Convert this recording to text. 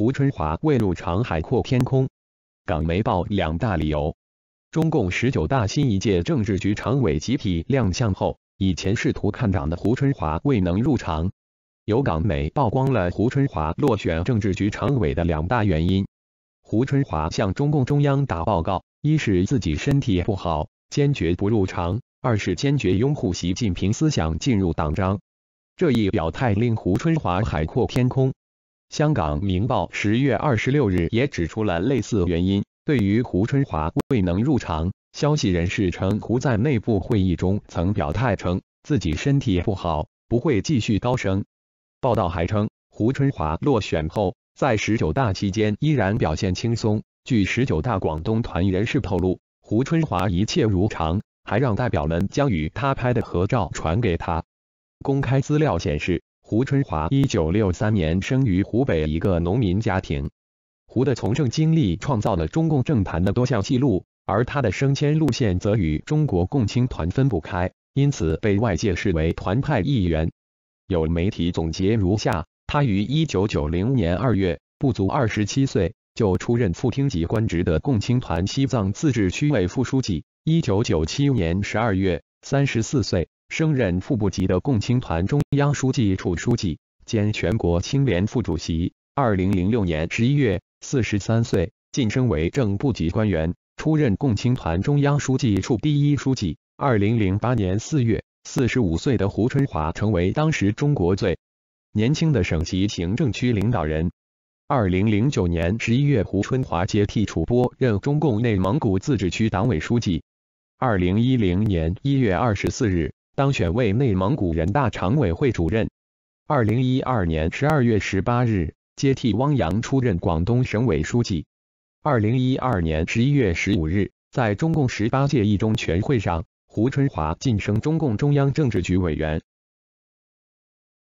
胡春华未入常，海阔天空。港媒报两大理由：中共十九大新一届政治局常委集体亮相后，以前试图看涨的胡春华未能入常。有港媒曝光了胡春华落选政治局常委的两大原因：胡春华向中共中央打报告，一是自己身体不好，坚决不入常；二是坚决拥护习近平思想进入党章。这一表态令胡春华海阔天空。香港《明报》十月二十六日也指出了类似原因。对于胡春华未能入场，消息人士称，胡在内部会议中曾表态称自己身体不好，不会继续高升。报道还称，胡春华落选后，在十九大期间依然表现轻松。据十九大广东团人士透露，胡春华一切如常，还让代表们将与他拍的合照传给他。公开资料显示。胡春华，一九六三年生于湖北一个农民家庭。胡的从政经历创造了中共政坛的多项纪录，而他的升迁路线则与中国共青团分不开，因此被外界视为团派一员。有媒体总结如下：他于一九九零年二月，不足二十七岁，就出任副厅级官职的共青团西藏自治区委副书记；一九九七年十二月，三十四岁。升任副部级的共青团中央书记处书记兼全国青联副主席。二零零六年十一月，四十三岁，晋升为正部级官员，出任共青团中央书记处第一书记。二零零八年四月，四十五岁的胡春华成为当时中国最年轻的省级行政区领导人。二零零九年十一月，胡春华接替楚波任中共内蒙古自治区党委书记。二零一零年一月二十四日。当选为内蒙古人大常委会主任。二零一二年十二月十八日，接替汪洋出任广东省委书记。二零一二年十一月十五日，在中共十八届一中全会上，胡春华晋升中共中央政治局委员。